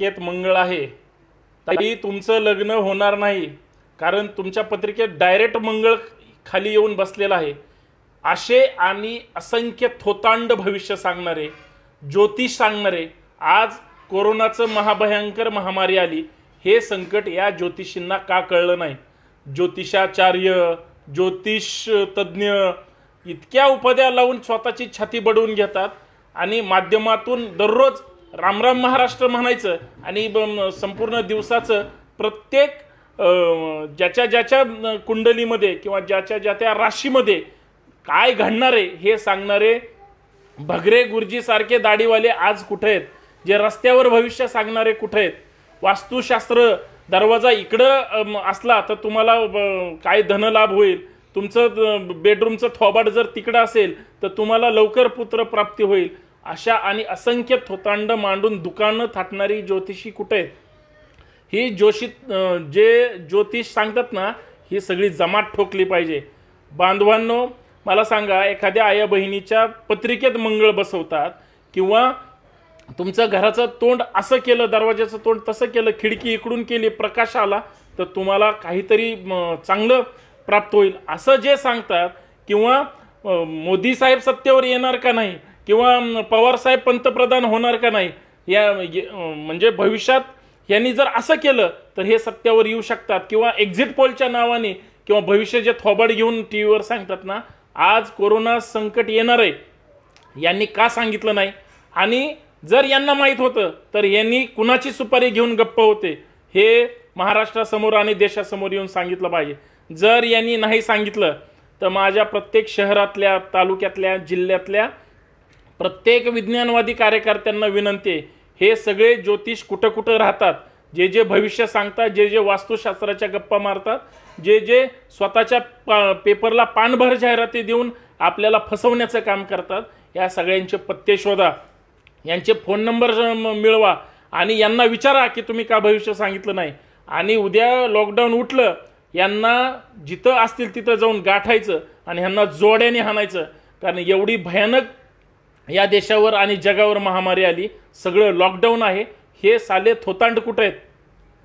पत्रिकेत मंगळ आहे तरी तुमचं लग्न होणार नाही कारण तुमच्या पत्रिकेत डायरेक्ट मंगळ खाली येऊन बसलेला आहे असे आणि असंख्य थोतांड भविष्य सांगणारे ज्योतिष सांगणारे आज कोरोनाचं महाभयंकर महामारी आली हे संकट या ज्योतिषींना का कळलं नाही ज्योतिषाचार्य ज्योतिष तज्ज्ञ इतक्या उपाध्या लावून स्वतःची छाती बडवून घेतात आणि माध्यमातून दररोज रामराम महाराष्ट्र म्हणायचं आणि संपूर्ण दिवसाचं प्रत्येक ज्याच्या ज्याच्या कुंडलीमध्ये किंवा ज्याच्या ज्या त्या राशीमध्ये काय घडणार आहे हे सांगणारे भगरे गुरुजीसारखे दाढीवाले आज कुठे आहेत जे रस्त्यावर भविष्य सांगणारे कुठे आहेत वास्तुशास्त्र दरवाजा इकडं असला तर तुम्हाला काय धनलाभ होईल तुमचं बेडरूमचं थोबाड जर तिकडं असेल तर तुम्हाला लवकर पुत्र प्राप्ती होईल अशा आणि असंख्य थोतांड मांडून दुकानं थाटणारी ज्योतिषी कुठे आहेत ही जोशी जे ज्योतिष सांगतात ना ही सगळी जमात ठोकली पाहिजे बांधवांनो मला सांगा एखाद्या आया बहिणीच्या पत्रिकेत मंगळ बसवतात किंवा तुमचं घराचं तोंड असं केलं दरवाज्याचं तोंड तसं केलं खिडकी इकडून केली प्रकाश आला तर तुम्हाला काहीतरी चांगलं प्राप्त होईल असं जे सांगतात किंवा मोदी साहेब सत्तेवर येणार का नाही किंवा पवारसाहेब पंतप्रधान होणार का नाही या म्हणजे भविष्यात यांनी जर असं केलं तर हे सत्यावर येऊ शकतात किंवा एक्झिट पोलच्या नावाने किंवा भविष्य जे थोबाड घेऊन टी व्हीवर सांगतात ना आज कोरोना संकट येणार आहे यांनी का सांगितलं नाही आणि जर यांना माहीत होतं तर यांनी कुणाची सुपारी घेऊन गप्प होते हे महाराष्ट्रासमोर आणि देशासमोर येऊन सांगितलं पाहिजे जर यांनी नाही सांगितलं तर माझ्या प्रत्येक शहरातल्या तालुक्यातल्या जिल्ह्यातल्या प्रत्येक विज्ञानवादी कार्यकर्त्यांना विनंती आहे हे सगळे ज्योतिष कुठं कुठं राहतात जे जे भविष्य सांगतात जे जे वास्तुशास्त्राच्या गप्पा मारतात जे जे स्वतःच्या पा पेपरला पानभर जाहिराती देऊन आपल्याला फसवण्याचं काम करतात या सगळ्यांचे पत्ते शोधा यांचे फोन नंबर मिळवा आणि यांना विचारा की तुम्ही का भविष्य सांगितलं नाही आणि उद्या लॉकडाऊन उठलं यांना जिथं असतील तिथं जाऊन गाठायचं आणि ह्यांना जोड्याने हाणायचं कारण एवढी भयानक या देशावर आणि जगावर महामारी आली सगळं लॉकडाऊन आहे हे साले थोतांड कुठे आहेत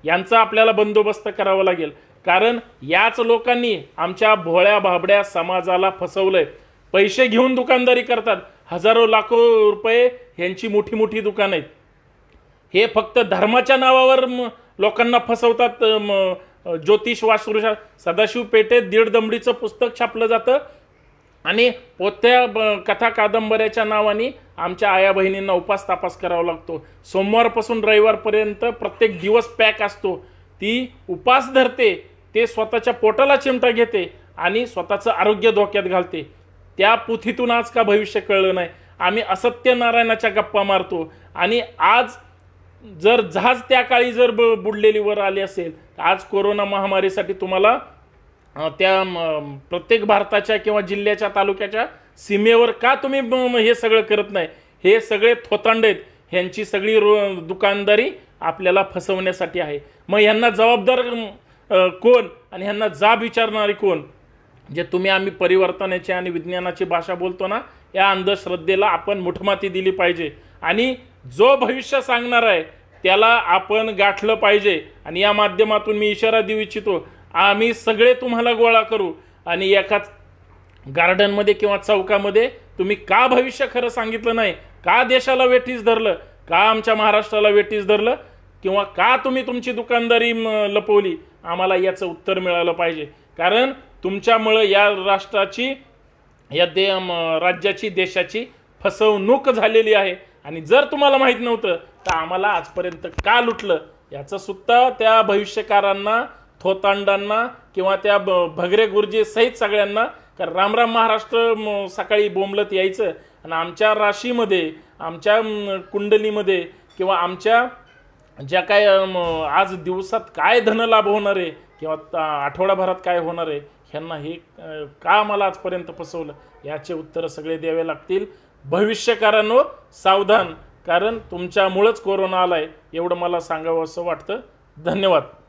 यांचा आपल्याला बंदोबस्त करावा लागेल कारण याच लोकांनी आमच्या भोळ्या भाबड्या समाजाला फसवलंय पैसे घेऊन दुकानदारी करतात हजारो लाखो रुपये यांची मोठी मोठी दुकानं आहेत हे फक्त धर्माच्या नावावर लोकांना फसवतात ज्योतिष वास्तुशास्त्र सदाशिव पेठेत दीड दमडीचं पुस्तक छापलं जातं आणि पोत्या ब कथा कादंबऱ्याच्या नावाने आमच्या आया बहिणींना उपास तपास करावा लागतो सोमवारपासून रविवारपर्यंत प्रत्येक दिवस पॅक असतो ती उपास धरते ते स्वतःच्या पोटाला चिमटा घेते आणि स्वतःचं आरोग्य धोक्यात घालते त्या पुथीतून आज का भविष्य कळलं नाही आम्ही असत्यनारायणाच्या गप्पा मारतो आणि आज जर जहाज त्या काळी जर ब बुडलेली वर आली असेल आज कोरोना महामारीसाठी तुम्हाला त्या प्रत्येक भारताच्या किंवा जिल्ह्याच्या तालुक्याच्या सीमेवर का तुम्ही हे सगळं करत नाही हे सगळे थोतांड आहेत ह्यांची सगळी रो दुकानदारी आपल्याला फसवण्यासाठी आहे मग ह्यांना जबाबदार कोण आणि ह्यांना जाब विचारणारी कोण जे तुम्ही आम्ही परिवर्तनाची आणि विज्ञानाची भाषा बोलतो ना या अंधश्रद्धेला आपण मुठमाती दिली पाहिजे आणि जो भविष्य सांगणार आहे त्याला आपण गाठलं पाहिजे आणि या माध्यमातून मी इशारा देऊ इच्छितो आम्ही सगळे तुम्हाला गोळा करू आणि एकाच गार्डनमध्ये किंवा चौकामध्ये तुम्ही का भविष्य खरं सांगितलं नाही का देशाला वेठीस धरलं का आमच्या महाराष्ट्राला वेठीस धरलं किंवा का तुम्ही तुमची दुकानदारी लपवली आम्हाला याचं उत्तर मिळालं पाहिजे कारण तुमच्यामुळं या राष्ट्राची या दे राज्याची देशाची फसवणूक झालेली आहे आणि जर तुम्हाला माहीत नव्हतं तर आम्हाला आजपर्यंत का लुटलं याचं सुद्धा त्या भविष्यकारांना थोतांडांना किंवा त्या भगरे गुरुजी सहित सगळ्यांना कारण रामराम महाराष्ट्र सकाळी बोंबलत यायचं आणि आमच्या राशीमध्ये आमच्या कुंडलीमध्ये किंवा आमच्या ज्या काय आज दिवसात काय धनलाभ होणार आहे किंवा आठवडाभरात काय होणार आहे ह्यांना हे का मला आजपर्यंत फसवलं याचे उत्तर सगळे द्यावे लागतील भविष्यकारांनो सावधान कारण तुमच्यामुळंच कोरोना आला आहे एवढं मला सांगावं असं वाटतं धन्यवाद